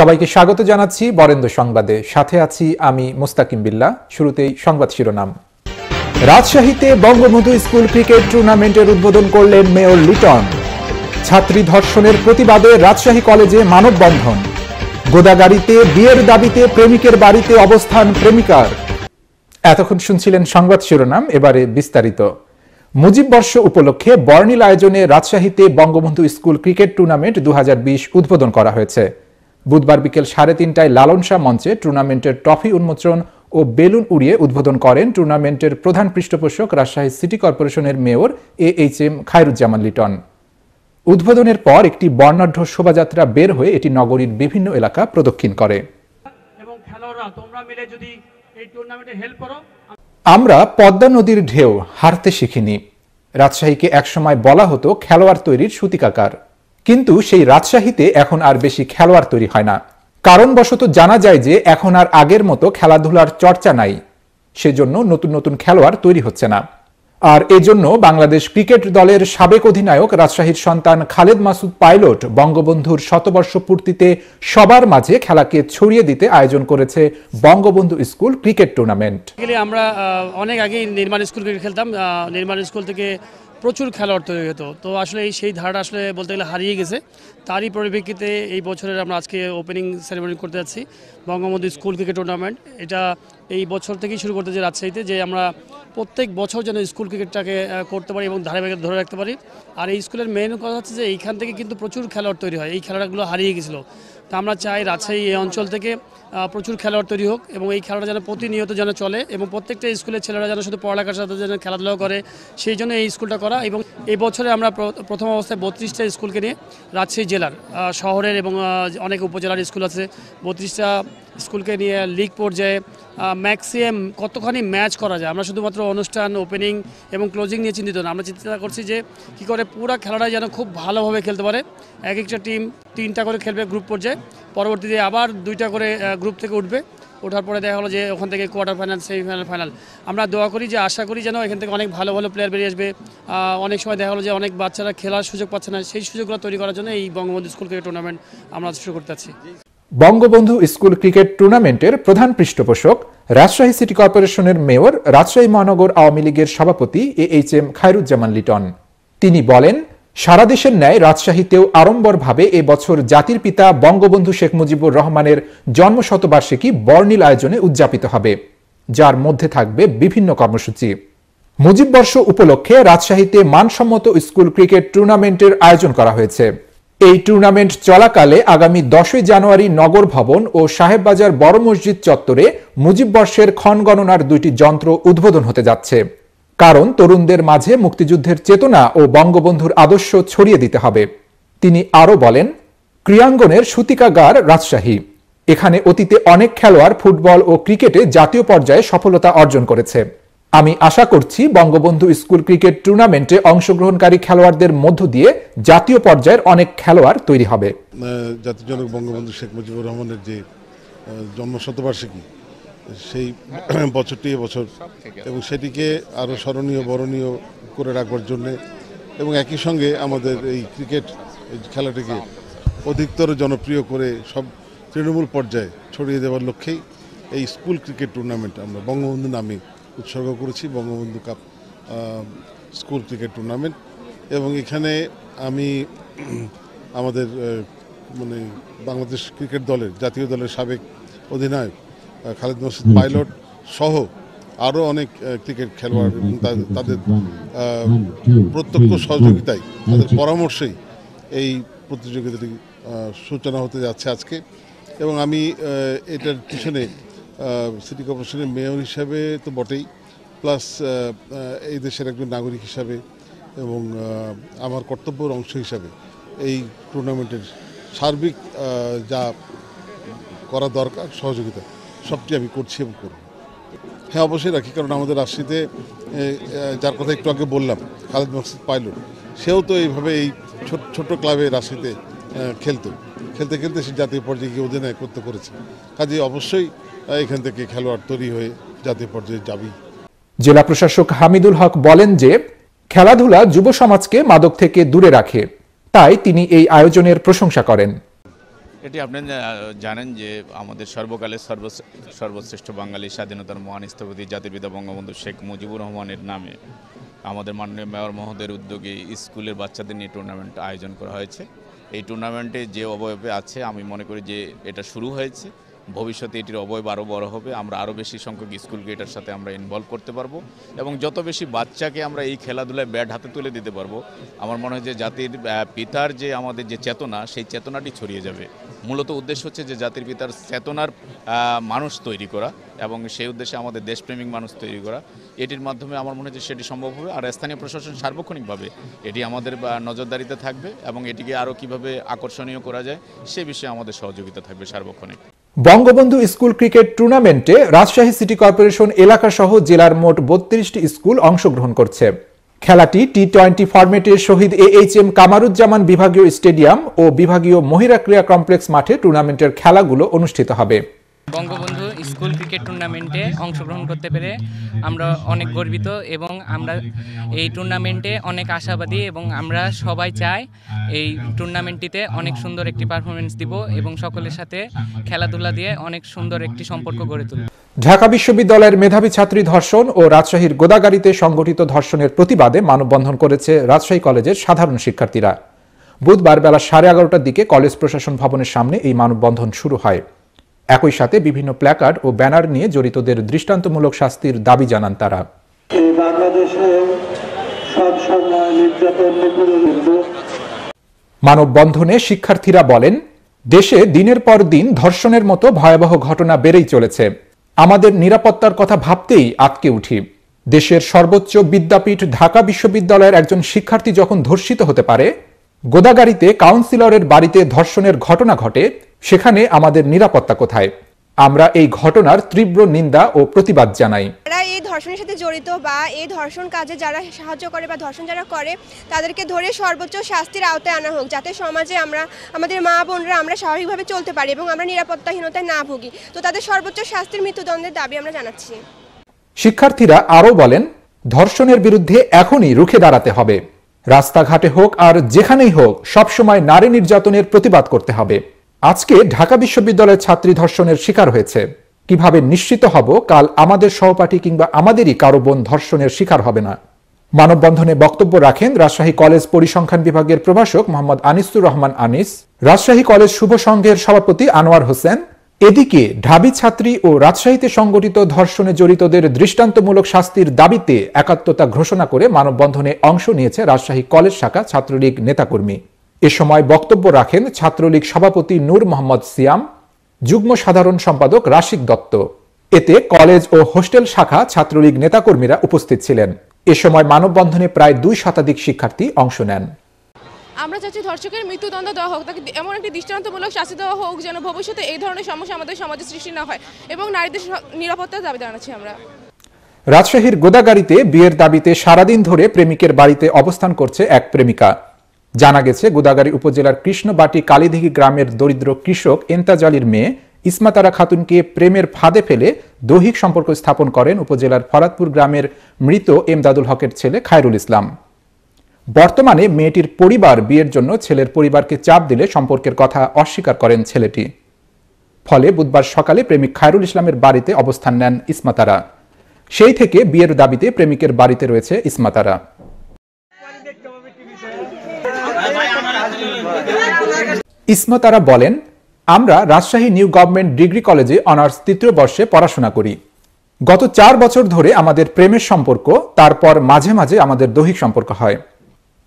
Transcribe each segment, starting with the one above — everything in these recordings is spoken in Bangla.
সবাইকে স্বাগত জানাচ্ছি বরেন্দ্র সংবাদে সাথে আছি আমি মোস্তাকিম বিল্লা শুরুতেই সংবাদ শিরোনাম রাজশাহীতে বঙ্গবন্ধু স্কুল ক্রিকেট টুর্নামেন্টের উদ্বোধন করলেন মেয়র লিটন ছাত্রী ধর্ষণের প্রতিবাদে রাজশাহী কলেজে মানববন্ধন গোদাগাড়িতে বিয়ের দাবিতে প্রেমিকের বাড়িতে অবস্থান প্রেমিকার এতক্ষণ শুনছিলেন সংবাদ শিরোনাম এবারে বিস্তারিত মুজিব বর্ষ উপলক্ষে বর্ণিল আয়োজনে রাজশাহীতে বঙ্গবন্ধু স্কুল ক্রিকেট টুর্নামেন্ট দু উদ্বোধন করা হয়েছে বুধবার বিকেল সাড়ে তিনটায় লালনশা মঞ্চে টুর্নামেন্টের ট্রফি উন্মোচন ও বেলুন উড়িয়ে উদ্বোধন করেন টুর্নামেন্টের প্রধান পৃষ্ঠপোষক রাজশাহী সিটি কর্পোরেশনের mayor A H M Khairuzzaman Liton উদ্বোধনের পর একটি বর্ণাঢ্য শোভাযাত্রা বের হয়ে এটি নগরীর বিভিন্ন এলাকা প্রদক্ষিণ করে আমরা পদ্মা নদীর ঢেউ হারতে শিখিনি রাজশাহীকে একসময় বলা হতো খেলোয়াড় তৈরির সূতিকাকার কিন্তু সেই রাজশাহীতে এখন আর বেশি খেলোয়াড় তৈরি হয় না কারণবশত জানা যায় যে এখন আর আগের মতো খেলাধুলার চর্চা নাই সেজন্য নতুন নতুন খেলোয়াড় তৈরি হচ্ছে না আর এজন্য বাংলাদেশ ক্রিকেট দলের সাবেক অধিনায়ক রাজশাহীর সন্তান খালেদ মাসুদ পাইলট বঙ্গবন্ধুর শতবর্ষ পূর্তিতে সবার মাঝে খেলাকে ছড়িয়ে দিতে আয়োজন করেছে বঙ্গবন্ধু স্কুল ক্রিকেট টুর্নামেন্ট আমরা অনেক আগে নির্মাণ স্কুল ক্রিকেট খেলতাম নির্মাণ স্কুল থেকে প্রচুর খেলোয়াড় তৈরি হতো তো আসলে এই সেই ধারাটা আসলে বলতে গেলে হারিয়ে গেছে তারই পরিপ্রেক্ষিতে এই বছরের আমরা আজকে ওপেনিং সেরেমনি করতে যাচ্ছি বঙ্গবন্ধু স্কুল ক্রিকেট টুর্নামেন্ট এটা এই বছর থেকেই শুরু করতে যে রাজশাহীতে যে আমরা প্রত্যেক বছর যেন স্কুল ক্রিকেটটাকে করতে পারি এবং ধারাবাহিক ধরে রাখতে পারি আর এই স্কুলের মেন কথা হচ্ছে যে এইখান থেকে কিন্তু প্রচুর খেলোয়াড় তৈরি হয় এই খেলোয়াড়গুলো হারিয়ে গেছিলো তা আমরা চাই রাজশাহী এই অঞ্চল থেকে প্রচুর খেলোয়াড় তৈরি হোক এবং এই খেলাটা যেন প্রতিনিয়ত যেন চলে এবং প্রত্যেকটা স্কুলের ছেলেরা যেন শুধু পড়ালেখার সাথে যেন খেলাধুলাও করে সেই জন্য এই স্কুলটা করা এবং এই বছরে আমরা প্রথম অবস্থায় বত্রিশটা স্কুলকে নিয়ে রাজশাহী জেলার শহরের এবং অনেক উপজেলার স্কুল আছে বত্রিশটা স্কুলকে নিয়ে লিগ পর্যায়ে ম্যাক্সিমাম কতখানি ম্যাচ করা যায় আমরা শুধুমাত্র অনুষ্ঠান ওপেনিং এবং ক্লোজিং নিয়ে চিন্তিত না আমরা চিন্তা করছি যে কী করে পুরো খেলাটা যেন খুব ভালোভাবে খেলতে পারে এক একটা টিম তিনটা করে খেলবে গ্রুপ পর্যায়ে পরবর্তীতে আবার দুইটা করে গ্রুপ থেকে উঠবে ওঠার পরে দেখা হলো যে ওখান থেকে কোয়ার্টার ফাইনাল সেমিফাইনাল ফাইনাল আমরা দোয়া করি যে আশা করি যেন এখান থেকে অনেক ভালো ভালো প্লেয়ার বেরিয়ে আসবে অনেক সময় দেখা হলো যে অনেক বাচ্চারা খেলার সুযোগ পাচ্ছে না সেই সুযোগগুলো তৈরি করার জন্য এই বঙ্গবন্ধু স্কুল থেকে টুর্নামেন্ট আমরা শুরু করতে বঙ্গবন্ধু স্কুল ক্রিকেট টুর্নামেন্টের প্রধান পৃষ্ঠপোষক রাজশাহী সিটি কর্পোরেশনের মেয়র রাজশাহী মহানগর আওয়ামী লীগের সভাপতি A H M Khairuzzaman Liton তিনি বলেন সারা দেশের ন্যায় রাজশাহীতেও আড়ম্বরভাবে এবছর জাতির পিতা বঙ্গবন্ধু শেখ মুজিবুর রহমানের জন্মশতবার্ষিকী বর্ণিল আয়োজনে উদযাপিত হবে যার মধ্যে থাকবে বিভিন্ন কর্মসূচি মুজিববর্ষ উপলক্ষে রাজশাহীতে মানসম্মত স্কুল ক্রিকেট টুর্নামেন্টের আয়োজন করা হয়েছে এই টুর্নামেন্ট চলাকালে আগামী দশই জানুয়ারি নগর ভবন ও সাহেববাজার বড় মসজিদ চত্বরে মুজিববর্ষের ক্ষণগণনার দুইটি যন্ত্র উদ্বোধন হতে যাচ্ছে কারণ তরুণদের মাঝে মুক্তিযুদ্ধের চেতনা ও বঙ্গবন্ধুর আদর্শ ছড়িয়ে দিতে হবে তিনি আরও বলেন ক্রিয়াঙ্গনের সুতিকাগার রাজশাহী এখানে অতীতে অনেক খেলোয়াড় ফুটবল ও ক্রিকেটে জাতীয় পর্যায়ে সফলতা অর্জন করেছে আমি আশা করছি বঙ্গবন্ধু স্কুল ক্রিকেট টুর্নামেন্টে অংশগ্রহণকারী খেলোয়াড়দের মধ্য দিয়ে জাতীয় পর্যায়ের অনেক খেলোয়াড় তৈরি হবে জাতিজনক বঙ্গবন্ধু শেখ মুজিবুর রহমানের যে জন্ম শতবার্ষিকী সেই বছরটি বছর এবং সেটিকে আরও স্মরণীয় বরণীয় করে রাখবার জন্যে এবং একই সঙ্গে আমাদের এই ক্রিকেট খেলাটিকে অধিকতর জনপ্রিয় করে সব তৃণমূল পর্যায়ে ছড়িয়ে দেওয়ার লক্ষ্যেই এই স্কুল ক্রিকেট টুর্নামেন্ট আমরা বঙ্গবন্ধু নামে উৎসর্গ করেছি Bangabandhu cup school cricket tournament এবং এখানে আমি আমাদের মানে বাংলাদেশ ক্রিকেট দলের জাতীয় দলের সাবেক অধিনায়ক খালেদ মসজিদ পাইলট সহ আরও অনেক ক্রিকেট খেলোয়াড় তাদের প্রত্যক্ষ সহযোগিতায় তাদের পরামর্শেই এই প্রতিযোগিতাটি সূচনা হতে যাচ্ছে আজকে এবং আমি এটার পিছনে সিটি কর্পোরেশনের মেয়র হিসাবে তো বটেই প্লাস এই দেশের একজন নাগরিক হিসাবে এবং আমার কর্তব্যের অংশ হিসাবে এই টুর্নামেন্টের সার্বিক যা করা দরকার সহযোগিতা সবটি আমি করছি এবং করব হ্যাঁ অবশ্যই রাখি কারণ আমাদের রাশিতে যার কথা একটু আগে বললাম খালেদ মকসুদ পাইলট সেও তো এইভাবে এই ছোট ছোট ক্লাবে রাশিতে খেলতো খেলতে খেলতে সে জাতীয় পর্যায়ে গিয়ে অধিনায়ক করতে করেছে কাজে অবশ্যই এখান থেকে খেলোয়াড় তৈরি হয়ে জাতীয় পর্যায়ে যাবি জেলা প্রশাসক হামিদুল হক বলেন যে খেলাধুলা যুব সমাজকে মাদক থেকে দূরে রাখে তাই তিনি এই আয়োজনের প্রশংসা করেন এটি আপনি জানেন যে আমাদের সর্বকালের সর্ব সর্বশ্রেষ্ঠ বাঙালি স্বাধীনতার মহান স্থপতি জাতির বঙ্গবন্ধু শেখ মুজিবুর রহমানের নামে আমাদের মাননীয় মেয়র মহোদয়ের উদ্যোগে স্কুলের বাচ্চাদের নিয়ে টুর্নামেন্ট আয়োজন করা হয়েছে এই টুর্নামেন্টে যে অবয়বে আছে আমি মনে করি যে এটা শুরু হয়েছে ভবিষ্যতে এটির অবয়ব আরও বড় হবে আমরা আরও বেশি সংখ্যক স্কুলকে এটার সাথে আমরা ইনভলভ করতে পারবো এবং যত বেশি বাচ্চাকে আমরা এই খেলাধুলায় ব্যাট হাতে তুলে দিতে পারবো আমার মনে হয় যে জাতির পিতার যে আমাদের যে চেতনা সেই চেতনাটি ছড়িয়ে যাবে মূলত উদ্দেশ্য হচ্ছে যে জাতির পিতার চেতনার মানুষ তৈরি করা এবং সেই উদ্দেশ্যে আমাদের দেশপ্রেমিক মানুষ তৈরি করা এটির মাধ্যমে আমার মনে হচ্ছে সেটি সম্ভব হবে আর স্থানীয় প্রশাসন সার্বক্ষণিকভাবে এটি আমাদের নজরদারিতে থাকবে এবং এটিকে আরও কিভাবে আকর্ষণীয় করা যায় সে বিষয়ে আমাদের সহযোগিতা থাকবে সার্বক্ষণিক বঙ্গবন্ধু স্কুল ক্রিকেট টুর্নামেন্টে রাজশাহী সিটি কর্পোরেশন এলাকাসহ জেলার মোট বত্রিশটি স্কুল অংশগ্রহণ করছে খেলাটি টি টোয়েন্টি ফরম্যাটের Shaheed A H M Kamaruzzaman বিভাগীয় স্টেডিয়াম ও বিভাগীয় মহিলা ক্রীড়া কমপ্লেক্স মাঠে টুর্নামেন্টের খেলাগুলো অনুষ্ঠিত হবে বঙ্গবন্ধু স্কুল ক্রিকেট টুর্নামেন্টে অংশগ্রহণ করতে পেরে আমরা অনেক গর্বিত এবং আমরা এই টুর্নামেন্টে অনেক আশাবাদী এবং আমরা সবাই চাই এই টুর্নামেন্টটিতে অনেক সুন্দর একটি পারফরমেন্স দিব এবং সকলের সাথে খেলাধুলা দিয়ে অনেক সুন্দর একটি সম্পর্ক গড়ে তুলব ঢাকা বিশ্ববিদ্যালয়ের মেধাবী ছাত্রী ধর্ষণ ও রাজশাহীর গোদাগাড়িতে সংগঠিত ধর্ষণের প্রতিবাদে মানববন্ধন করেছে রাজশাহী কলেজের সাধারণ শিক্ষার্থীরা বুধবার বেলা সাড়ে এগারোটার দিকে কলেজ প্রশাসন ভবনের সামনে এই মানববন্ধন শুরু হয় একই সাথে বিভিন্ন প্ল্যাকার্ড ও ব্যানার নিয়ে জড়িতদের দৃষ্টান্তমূলক শাস্তির দাবি জানান তারা মানববন্ধনে শিক্ষার্থীরা বলেন দেশে দিনের পর দিন ধর্ষণের মতো ভয়াবহ ঘটনা বেড়েই চলেছে আমাদের নিরাপত্তার কথা ভাবতেই আটকে উঠি দেশের সর্বোচ্চ বিদ্যাপীঠ ঢাকা বিশ্ববিদ্যালয়ের একজন শিক্ষার্থী যখন ধর্ষিত হতে পারে গোদাগাড়িতে কাউন্সিলরের বাড়িতে ধর্ষণের ঘটনা ঘটে সেখানে আমাদের নিরাপত্তা কোথায় আমরা এই ঘটনার তীব্র নিন্দা ও প্রতিবাদ জানাই এই ধর্ষণের সাথে জড়িত বা এই ধর্ষণ কাজে যারা সাহায্য করে বা ধর্ষণ যারা করে তাদেরকে ধরে সর্বোচ্চ শাস্তির আওতায় আনা হোক যাতে সমাজে আমরা আমাদের মা বোনরা আমরা স্বাভাবিকভাবে চলতে পারি এবং আমরা নিরাপত্তাহীনতায় না ভুগি তো তাদের সর্বোচ্চ শাস্তির মৃত্যুদণ্ডের দাবি আমরা জানাচ্ছি শিক্ষার্থীরা আরও বলেন ধর্ষণের বিরুদ্ধে এখনই রুখে দাঁড়াতে হবে রাস্তাঘাটে হোক আর যেখানেই হোক সবসময় নারী নির্যাতনের প্রতিবাদ করতে হবে আজকে ঢাকা বিশ্ববিদ্যালয়ের ছাত্রী ধর্ষণের শিকার হয়েছে কিভাবে নিশ্চিত হব কাল আমাদের সহপাঠী কিংবা আমাদেরই কারো বোন ধর্ষণের শিকার হবে না মানববন্ধনে বক্তব্য রাখেন রাজশাহী কলেজ পরিসংখ্যান বিভাগের প্রভাষক মোহাম্মদ আনিসুর রহমান আনিস রাজশাহী কলেজ শুভ সংঘের সভাপতি আনোয়ার হোসেন এদিকে ঢাবি ছাত্রী ও রাজশাহীতে সংগঠিত ধর্ষণে জড়িতদের দৃষ্টান্তমূলক শাস্তির দাবিতে একাত্মতা ঘোষণা করে মানববন্ধনে অংশ নিয়েছে রাজশাহী কলেজ শাখা ছাত্রলীগ নেতাকর্মী এ সময় বক্তব্য রাখেন ছাত্রলীগ সভাপতি নূর মোহাম্মদ সিয়াম যুগ্ম সাধারণ সম্পাদক রাশিক দত্ত এতে কলেজ ও হোস্টেল শাখা ছাত্রলীগ নেতাকর্মীরা উপস্থিত ছিলেন এ সময় মানববন্ধনে প্রায় দুই শতাধিক শিক্ষার্থী অংশ নেন আমরা চাচ্ছি ধর্ষকের মৃত্যুদণ্ড দেওয়া হোক তাকে এমন একটি দৃষ্টান্তমূলক শাস্তি দেওয়া হোক যেন ভবিষ্যতে এই ধরনের সমস্যা আমাদের সমাজে সৃষ্টি না হয় এবং নারীদের নিরাপত্তার দাবি জানাচ্ছি আমরা রাজশাহীর গোদাগাড়িতে বিয়ের দাবিতে সারাদিন ধরে প্রেমিকের বাড়িতে অবস্থান করছে এক প্রেমিকা জানা গেছে গোদাগাড়ি উপজেলার কৃষ্ণবাটি কালীদিঘি গ্রামের দরিদ্র কৃষক এন্তাজালির মেয়ে ইসমাতারা খাতুনকে প্রেমের ফাঁদে ফেলে দৈহিক সম্পর্ক স্থাপন করেন উপজেলার ফরাদপুর গ্রামের মৃত এমদাদুল হকের ছেলে খায়রুল ইসলাম বর্তমানে মেয়েটির পরিবার বিয়ের জন্য ছেলের পরিবারকে চাপ দিলে সম্পর্কের কথা অস্বীকার করেন ছেলেটি ফলে বুধবার সকালে প্রেমিক খায়রুল ইসলামের বাড়িতে অবস্থান নেন ইসমাতারা সেই থেকে বিয়ের দাবিতে প্রেমিকের বাড়িতে রয়েছে ইসমাতারা আরা বলেন আমরা রাজশাহী নিউ গভর্নমেন্ট ডিগ্রি কলেজে অনার্স তৃতীয় বর্ষে পড়াশোনা করি গত চার বছর ধরে আমাদের প্রেমের সম্পর্ক তারপর মাঝে মাঝে আমাদের দৈহিক সম্পর্ক হয়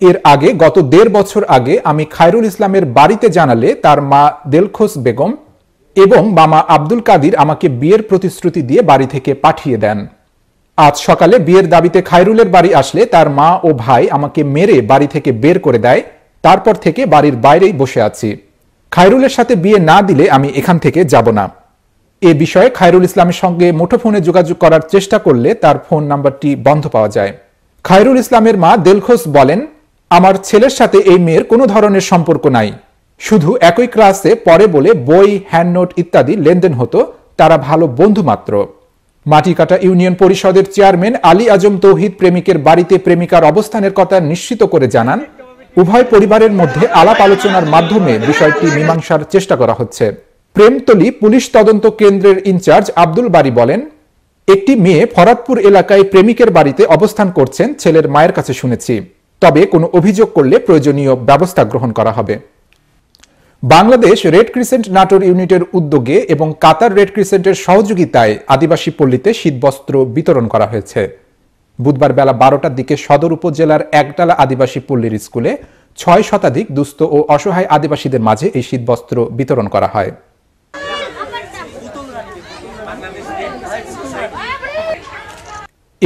এর আগে গত দেড় বছর আগে আমি খায়রুল ইসলামের বাড়িতে জানালে তার মা দেলখোস বেগম এবং মামা আব্দুল কাদির আমাকে বিয়ের প্রতিশ্রুতি দিয়ে বাড়ি থেকে পাঠিয়ে দেন আজ সকালে বিয়ের দাবিতে খায়রুলের বাড়ি আসলে তার মা ও ভাই আমাকে মেরে বাড়ি থেকে বের করে দেয় তারপর থেকে বাড়ির বাইরেই বসে আছি খায়রুলের সাথে বিয়ে না দিলে আমি এখান থেকে যাব না এ বিষয়ে খায়রুল ইসলামের সঙ্গে মুঠোফোনে যোগাযোগ করার চেষ্টা করলে তার ফোন নাম্বারটি বন্ধ পাওয়া যায় খায়রুল ইসলামের মা দেলখোস বলেন আমার ছেলের সাথে এই মেয়ের কোনো ধরনের সম্পর্ক নাই শুধু একই ক্লাসে পরে বলে বই হ্যান্ডনোট ইত্যাদি লেনদেন হতো তারা ভালো বন্ধু মাত্র মাটিকাটা ইউনিয়ন পরিষদের চেয়ারম্যান আলী আজম তৌহিদ প্রেমিকের বাড়িতে প্রেমিকার অবস্থানের কথা নিশ্চিত করে জানান উভয় পরিবারের মধ্যে আলাপ আলোচনার মাধ্যমে বিষয়টি মীমাংসার চেষ্টা করা হচ্ছে প্রেমতলি পুলিশ তদন্ত কেন্দ্রের ইনচার্জ আব্দুল বারি বলেন একটি মেয়ে ফরাদপুর এলাকায় প্রেমিকের বাড়িতে অবস্থান করছেন ছেলের মায়ের কাছে শুনেছি তবে কোনো অভিযোগ করলে প্রয়োজনীয় ব্যবস্থা গ্রহণ করা হবে বাংলাদেশ রেড ক্রিসেন্ট নাটোর ইউনিটের উদ্যোগে এবং কাতার রেড ক্রিসেন্টের সহযোগিতায় আদিবাসী পল্লীতে শীতবস্ত্র বিতরণ করা হয়েছে বুধবার বেলা বারোটার দিকে সদর উপজেলার একডালা আদিবাসী পল্লীর স্কুলে ছয় শতাধিক দুস্থ ও অসহায় আদিবাসীদের মাঝে এই শীতবস্ত্র বিতরণ করা হয়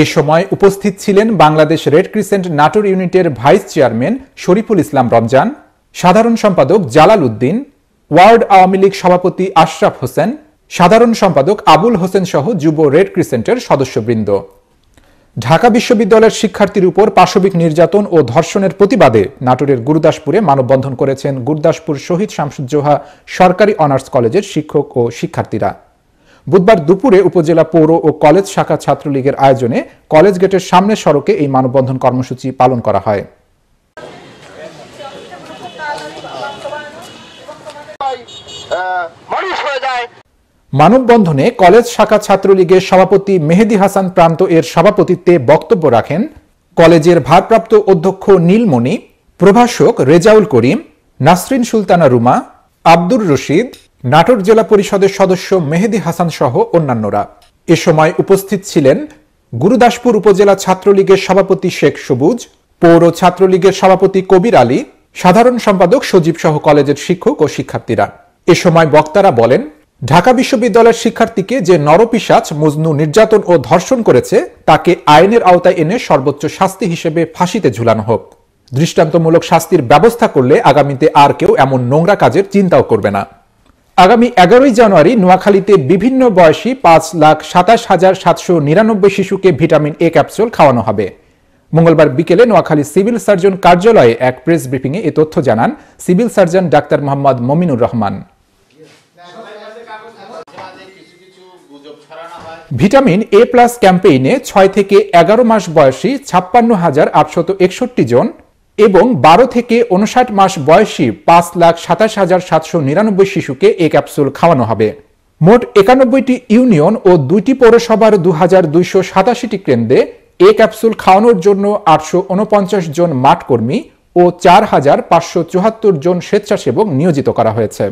এ সময় উপস্থিত ছিলেন বাংলাদেশ রেড ক্রিসেন্ট নাটোর ইউনিটের ভাইস চেয়ারম্যান শরীফুল ইসলাম রমজান সাধারণ সম্পাদক জালাল উদ্দিন ওয়ার্ড আওয়ামী লীগ সভাপতি আশরাফ হোসেন সাধারণ সম্পাদক আবুল হোসেন সহ যুব রেড ক্রিসেন্টের সদস্যবৃন্দ ঢাকা বিশ্ববিদ্যালয়ের শিক্ষার্থীর উপর পাশবিক নির্যাতন ও ধর্ষণের প্রতিবাদে নাটোরের গুরুদাসপুরে মানববন্ধন করেছেন গুরুদাসপুর শহীদ শামসুজ্জোহা সরকারি অনার্স কলেজের শিক্ষক ও শিক্ষার্থীরা বুধবার দুপুরে উপজেলা পৌর ও কলেজ শাখা ছাত্রলীগের আয়োজনে কলেজ গেটের সামনে সড়কে এই মানববন্ধন কর্মসূচি পালন করা হয় মানুষ হয়ে যায় মানববন্ধনে কলেজ শাখা ছাত্রলীগের সভাপতি মেহেদি হাসান প্রান্ত এর সভাপতিত্বে বক্তব্য রাখেন কলেজের ভারপ্রাপ্ত অধ্যক্ষ নীলমণি প্রভাষক রেজাউল করিম নাসরিন সুলতানা রুমা আব্দুর রশিদ নাটোর জেলা পরিষদের সদস্য মেহেদি হাসান সহ অন্যান্যরা এ সময় উপস্থিত ছিলেন গুরুদাসপুর উপজেলা ছাত্রলীগের সভাপতি শেখ সবুজ পৌর ছাত্রলীগের সভাপতি কবির আলী সাধারণ সম্পাদক সজীব সহ কলেজের শিক্ষক ও শিক্ষার্থীরা এ সময় বক্তারা বলেন ঢাকা বিশ্ববিদ্যালয়ের শিক্ষার্থীকে যে নরপিসাচ মজনু নির্যাতন ও ধর্ষণ করেছে তাকে আইনের আওতায় এনে সর্বোচ্চ শাস্তি হিসেবে ফাঁসিতে ঝুলানো হোক দৃষ্টান্তমূলক শাস্তির ব্যবস্থা করলে আগামীতে আর কেউ এমন নোংরা কাজের চিন্তাও করবে না আগামী এগারোই জানুয়ারি নোয়াখালীতে বিভিন্ন বয়সী পাঁচ লাখ সাতাশ হাজার সাতশো নিরানব্বই শিশুকে ভিটামিন এ ক্যাপসুল খাওয়ানো হবে মঙ্গলবার বিকেলে নোয়াখালী সিভিল সার্জন কার্যালয়ে এক প্রেস ব্রিফিংয়ে এ তথ্য জানান সিভিল সার্জন ডাক্তার Mohammad Mominur Rahman vitamin A plus ক্যাম্পেইনে ছয় থেকে এগারো মাস বয়সী ছাপ্পান্ন হাজার আটশত একষট্টি জন এবং বারো থেকে উনষাট মাস বয়সী পাঁচ লাখ সাতাশ হাজার সাতশো নিরানব্বই শিশুকে এ ক্যাপসুল খাওয়ানো হবে মোট একানব্বইটি ইউনিয়ন ও দুইটি পৌরসভার দু হাজার দুইশো সাতাশিটি কেন্দ্রে এ ক্যাপসুল খাওয়ানোর জন্য আটশো উনপঞ্চাশ জন মাঠকর্মী ও চার হাজার পাঁচশো চুহাত্তর জন স্বেচ্ছাসেবক নিয়োজিত করা হয়েছে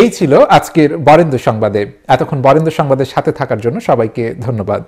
এই ছিল আজকের বরেন্দ্র সংবাদে এতক্ষণ বরেন্দ্র সংবাদের সাথে থাকার জন্য সবাইকে ধন্যবাদ